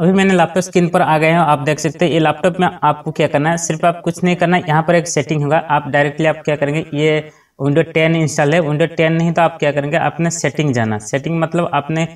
अभी मैंने laptop screen पर आ गए हैं आप देख सकते हैं ये लैपटॉप में आपको क्या करना है सिर्फ आप कुछ नहीं करना है यहाँ पर एक सेटिंग होगा आप डायरेक्टली आप क्या करेंगे ये विंडो टेन इंस्टॉल है विंडो टेन नहीं तो आप क्या करेंगे आपने सेटिंग जाना सेटिंग मतलब आपने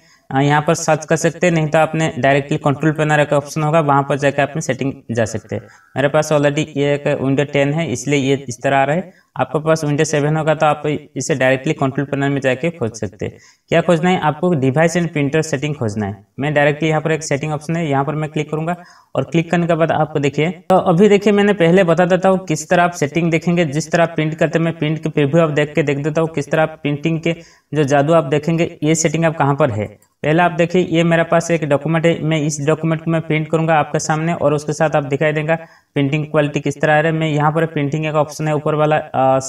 यहाँ पर सर्च कर सकते हैं नहीं तो आपने डायरेक्टली कंट्रोल ना का ऑप्शन होगा वहाँ पर जाकर आपने सेटिंग जा सकते हैं मेरे पास ऑलरेडी ये एक विंडो टेन है इसलिए ये इस तरह आ रहा है आपके पास विंडोज सेवन होगा तो आप इसे डायरेक्टली कंट्रोल पैनल में जाके खोज सकते हैं क्या खोजना है आपको डिवाइस एंड प्रिंटर सेटिंग खोजना है मैं डायरेक्टली यहाँ पर एक सेटिंग ऑप्शन है यहाँ पर मैं क्लिक करूंगा और क्लिक करने के बाद आपको देखिए तो अभी देखिए मैंने पहले बता देता हूँ किस तरह आप सेटिंग देखेंगे जिस तरह प्रिंट करते मैं प्रिंट के प्रिव्यू आप देख के देख देता हूँ किस तरह आप प्रिंटिंग के जो जादू आप देखेंगे ये सेटिंग आप कहाँ पर है पहला आप देखिए ये मेरे पास एक डॉक्यूमेंट है मैं इस डॉक्यूमेंट को मैं प्रिंट करूंगा आपके सामने और उसके साथ आप दिखाई देगा प्रिंटिंग क्वालिटी किस तरह आ रहा है मैं यहाँ पर प्रिंटिंग एक ऑप्शन है ऊपर वाला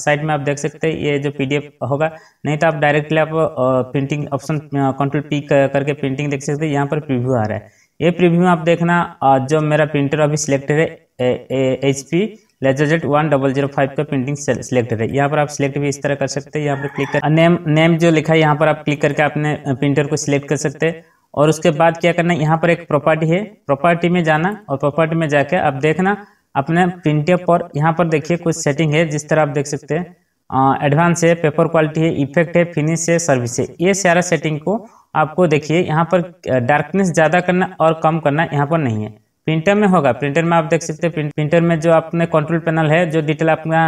साइड में आप देख सकते हैं ये जो पीडीएफ होगा नहीं तो आप डायरेक्टली आप प्रिंटिंग ऑप्शन कंट्रोल पी करके प्रिंटिंग देख सकते हैं यहाँ पर प्रीव्यू आ रहा है ये प्रीव्यू में आप देखना जो मेरा प्रिंटर अभी सिलेक्टेड है H P laser jet one double zero five का प्रिंटिंग सिलेक्टेड है यहाँ पर आप सिलेक्ट भी इस तरह कर सकते हैं यहाँ पर क्लिक कर नेम नेम जो लिखा है यहाँ पर आप क्लिक करके अपने प्रिंटर को सिलेक्ट कर सकते हैं और उसके बाद क्या करना है यहाँ पर एक प्रॉपर्टी है प्रॉपर्टी में जाना और प्रॉपर्टी में जाके आप देखना अपने प्रिंटे पर यहाँ पर देखिए कुछ सेटिंग है जिस तरह आप देख सकते हैं एडवांस है पेपर क्वालिटी है इफेक्ट है फिनिश है सर्विस है ये सारा सेटिंग को आपको देखिए यहाँ पर डार्कनेस ज़्यादा करना और कम करना यहाँ पर नहीं है प्रिंटर में होगा प्रिंटर में आप देख सकते हैं प्रिंटर में जो अपने कंट्रोल पैनल है जो डिटेल अपना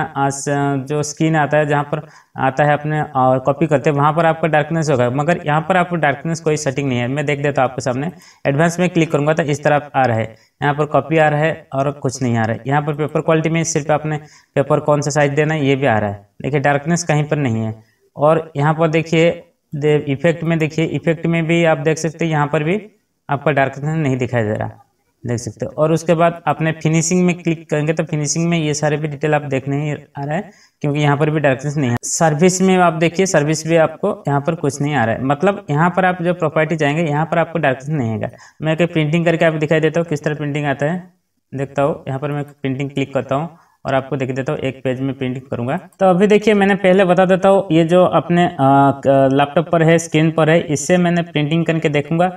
जो स्क्रीन आता है जहाँ पर आता है अपने और कॉपी करते हैं वहाँ पर आपका डार्कनेस होगा मगर यहाँ पर आपको डार्कनेस कोई सेटिंग नहीं है मैं देख देता हूँ आपके सामने एडवांस में क्लिक करूँगा तो इस तरह आ रहा है यहाँ पर कॉपी आ रहा है और कुछ नहीं आ रहा है यहाँ पर पेपर क्वालिटी में सिर्फ आपने पेपर कौन सा साइज देना है ये भी आ रहा है देखिए डार्कनेस कहीं पर नहीं है और यहाँ पर देखिए इफेक्ट में देखिए इफेक्ट में भी आप देख सकते हैं यहाँ पर भी आपका डार्कनेस नहीं दिखाई दे रहा देख सकते हो और उसके बाद अपने फिनिशिंग में क्लिक करेंगे तो फिनिशिंग में ये सारे भी डिटेल आप देखने ही आ रहा है क्योंकि यहाँ पर भी डायरेक्शन नहीं है सर्विस में आप देखिए सर्विस भी आपको यहाँ पर कुछ नहीं आ रहा है मतलब यहाँ पर आप जो प्रॉपर्टी जाएंगे यहाँ पर आपको डायरेक्शन नहीं आएगा मैं कहीं प्रिंटिंग करके आप दिखाई देता हूँ किस तरह प्रिंटिंग आता है देखता हूँ यहाँ पर मैं प्रिंटिंग क्लिक करता हूँ और आपको देख देता हूँ एक पेज में प्रिंट करूंगा तो अभी देखिए मैंने पहले बता देता हूँ ये जो अपने लैपटॉप पर है स्क्रीन पर है इससे मैंने प्रिंटिंग करके देखूंगा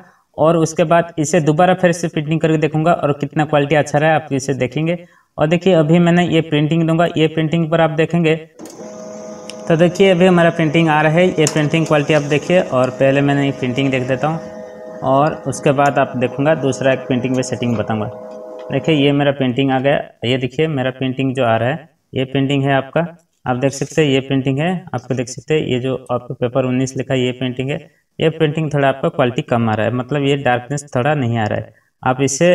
और उसके बाद इसे दोबारा फिर से प्रिंटिंग करके देखूंगा और कितना क्वालिटी अच्छा रहा है आप इसे देखेंगे और देखिए अभी मैंने ये प्रिंटिंग दूंगा ये प्रिंटिंग पर आप देखेंगे तो देखिए अभी हमारा प्रिंटिंग आ रहा है ये प्रिंटिंग क्वालिटी आप देखिए और पहले मैंने ये प्रिंटिंग देख देता हूँ और उसके बाद आप देखूँगा दूसरा एक प्रिंटिंग में सेटिंग बताऊँगा देखिए ये मेरा पेंटिंग आ गया ये देखिए मेरा पेंटिंग जो आ रहा है ये पेंटिंग है आपका आप देख सकते हैं ये पेंटिंग है आपको देख सकते हैं ये जो आपको पेपर उन्नीस लिखा है ये पेंटिंग है ये पेंटिंग थोड़ा आपका क्वालिटी कम आ रहा है मतलब ये डार्कनेस थोड़ा नहीं आ रहा है आप इसे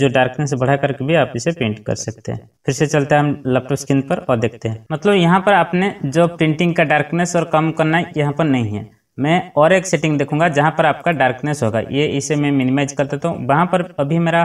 जो डार्कनेस बढ़ा करके भी आप इसे पेंट कर सकते हैं फिर से चलते हैं हम लैपटॉप स्क्रीन पर और देखते हैं मतलब यहाँ पर आपने जो प्रिंटिंग का डार्कनेस और कम करना है यहाँ पर नहीं है मैं और एक सेटिंग देखूंगा जहाँ पर आपका डार्कनेस होगा ये इसे मैं मिनिमाइज कर देता हूँ वहाँ पर अभी मेरा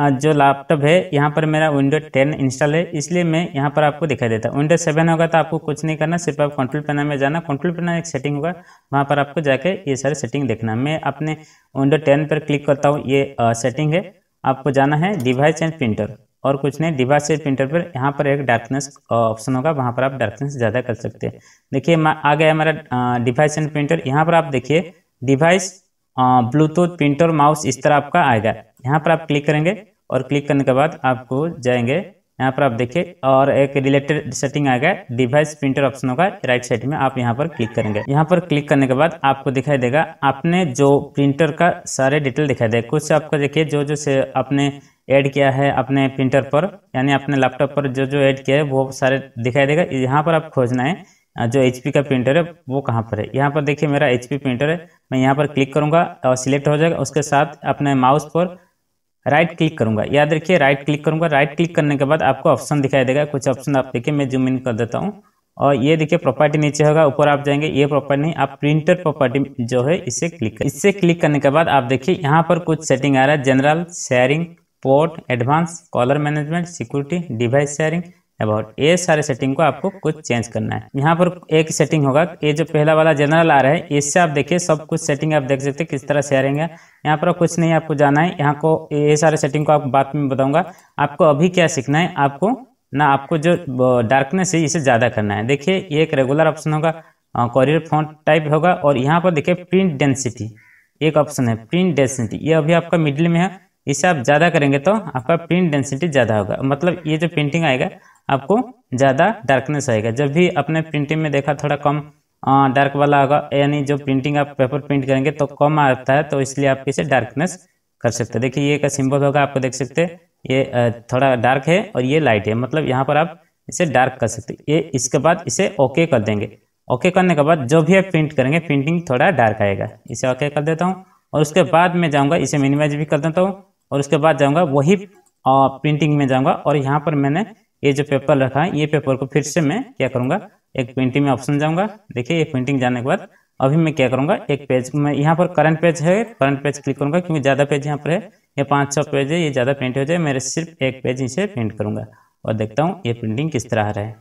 जो लैपटॉप है यहाँ पर मेरा विंडो टेन इंस्टॉल है इसलिए मैं यहाँ पर आपको दिखाई देता हूँ विंडो सेवन होगा तो आपको कुछ नहीं करना सिर्फ आप कंट्रोल पैनल में जाना कंट्रोल पैनल एक सेटिंग होगा वहाँ पर आपको जाके ये सारे सेटिंग देखना मैं अपने विंडो टेन पर क्लिक करता हूँ ये आ, सेटिंग है आपको जाना है डिवाइस एंड प्रिंटर और कुछ नहीं डिवाइस एंड प्रिंटर पर यहाँ पर एक डार्कनेस ऑप्शन होगा वहाँ पर आप डार्कनेस ज़्यादा कर सकते हैं देखिए आ गया हमारा डिवाइस एंड प्रिंटर यहाँ पर आप देखिए डिवाइस ब्लूटूथ प्रिंटर माउस इस तरह आपका आएगा यहाँ पर आप क्लिक करेंगे और क्लिक करने के बाद आपको जाएंगे यहाँ पर आप देखिए और एक रिलेटेड सेटिंग आएगा डिवाइस प्रिंटर ऑप्शनों का राइट साइड में आप यहाँ पर क्लिक करेंगे यहाँ पर क्लिक करने के बाद आपको दिखाई देगा आपने जो प्रिंटर का सारे डिटेल दिखाई देगा कुछ आपको देखिए जो जो से आपने ऐड किया है अपने प्रिंटर पर यानी अपने लैपटॉप पर जो जो ऐड किया है वो सारे दिखाई देगा यहाँ पर आप खोजना है जो एच का प्रिंटर है वो कहाँ पर है यहाँ पर देखिए मेरा एच प्रिंटर है मैं यहाँ पर क्लिक करूँगा और सिलेक्ट हो जाएगा उसके साथ अपने माउस पर राइट क्लिक करूंगा याद रखिए राइट क्लिक करूंगा राइट क्लिक करने के बाद आपको ऑप्शन दिखाई देगा कुछ ऑप्शन आप देखिए मैं जूम इन कर देता हूँ और ये देखिए प्रॉपर्टी नीचे होगा ऊपर आप जाएंगे ये प्रॉपर्टी नहीं आप प्रिंटर प्रॉपर्टी जो है इसे क्लिक कर इससे क्लिक करने के बाद आप देखिए यहाँ पर कुछ सेटिंग आ रहा है general sharing port advance colour management security device sharing about ये सारे सेटिंग को आपको कुछ चेंज करना है यहाँ पर एक सेटिंग होगा ये जो पहला वाला जनरल आ रहा है इससे आप देखिए सब कुछ सेटिंग आप देख सकते हैं किस तरह से आ रहेंगे यहाँ पर कुछ नहीं आपको जाना है यहाँ को ये सारे सेटिंग को आप बात में बताऊंगा आपको अभी क्या सीखना है आपको ना आपको जो डार्कनेस है इसे ज़्यादा करना है देखिए ये एक रेगुलर ऑप्शन होगा कॉरियर फोन टाइप होगा और यहाँ पर देखिए प्रिंट डेंसिटी एक ऑप्शन है प्रिंट डेंसिटी ये अभी आपका मिडिल में है इसे आप ज़्यादा करेंगे तो आपका प्रिंट डेंसिटी ज़्यादा होगा मतलब ये जो पेंटिंग आएगा आपको ज़्यादा डार्कनेस आएगा जब भी अपने प्रिंटिंग में देखा थोड़ा कम डार्क वाला होगा यानी जो प्रिंटिंग आप पेपर प्रिंट करेंगे तो कम आता है तो इसलिए आप इसे डार्कनेस कर सकते हैं देखिए ये का सिंबल होगा आपको देख सकते हैं ये थोड़ा डार्क है और ये लाइट है मतलब यहाँ पर आप इसे डार्क कर सकते हैं ये इसके बाद इसे ओके कर देंगे ओके करने के बाद जो भी आप प्रिंट करेंगे प्रिंटिंग थोड़ा डार्क आएगा इसे ओके कर देता हूँ और उसके बाद मैं जाऊँगा इसे मिनिमाइज भी कर देता हूँ और उसके बाद जाऊँगा वही प्रिंटिंग में जाऊँगा और यहाँ पर मैंने ये जो पेपर रखा है ये पेपर को फिर से मैं क्या करूँगा एक प्रिंटिंग में ऑप्शन जाऊँगा देखिए ये प्रिंटिंग जाने के बाद अभी मैं क्या करूंगा एक पेज मैं यहाँ पर करंट पेज है करंट पेज क्लिक करूँगा क्योंकि ज़्यादा पेज यहाँ पर है ये पाँच छः पेज है ये ज़्यादा प्रिंट हो जाए मेरे सिर्फ एक पेज इसे प्रिंट करूंगा और देखता हूँ ये प्रिंटिंग किस तरह आ रहा है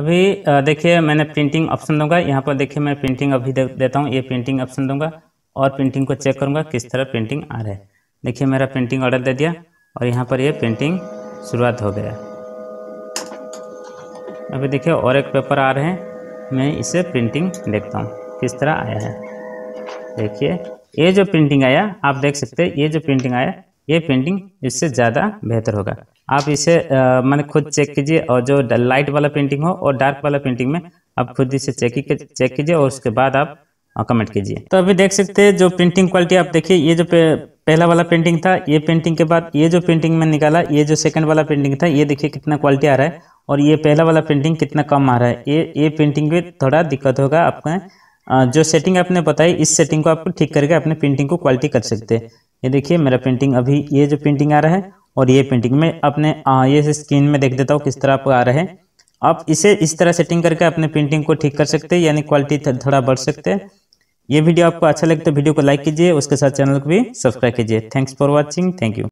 अभी देखिए मैंने प्रिंटिंग ऑप्शन दूंगा यहाँ पर देखिए मैं प्रिंटिंग अभी देता हूँ ये प्रिंटिंग ऑप्शन दूंगा और प्रिंटिंग को चेक करूंगा किस तरह प्रिंटिंग आ रहा है देखिए मेरा प्रिंटिंग ऑर्डर दे दिया और यहाँ पर ये प्रिंटिंग शुरुआत हो गया अभी देखिए और एक पेपर आ रहे हैं मैं इसे प्रिंटिंग देखता हूँ किस तरह आया है देखिए ये जो प्रिंटिंग आया आप देख सकते हैं ये जो प्रिंटिंग आया ये प्रिंटिंग इससे ज़्यादा बेहतर होगा आप इसे मैंने खुद चेक कीजिए और जो लाइट वाला प्रिंटिंग हो और डार्क वाला प्रिंटिंग में आप खुद इसे चेक चेक कीजिए और उसके बाद आप कमेंट कीजिए तो अभी देख सकते हैं जो प्रिंटिंग क्वालिटी आप देखिए ये जो पहला वाला पेंटिंग था ये पेंटिंग के बाद ये जो पेंटिंग में निकाला ये जो सेकंड वाला पेंटिंग था ये देखिए कितना क्वालिटी आ रहा है और ये पहला वाला पेंटिंग कितना कम आ रहा है ये ये पेंटिंग में थोड़ा दिक्कत होगा आपको जो सेटिंग आपने बताई इस सेटिंग को आपको ठीक करके अपने पेंटिंग को क्वालिटी कर सकते हैं ये देखिए मेरा पेंटिंग अभी ये जो पेंटिंग आ रहा है और ये पेंटिंग में अपने आ, ये स्क्रीन में देख देता हूँ किस तरह आपको आ रहा है आप इसे इस तरह सेटिंग करके अपने पेंटिंग को ठीक कर सकते हैं यानी क्वालिटी थोड़ा बढ़ सकते हैं ये वीडियो आपको अच्छा लगे तो वीडियो को लाइक कीजिए उसके साथ चैनल को भी सब्सक्राइब कीजिए thanks for watching thank you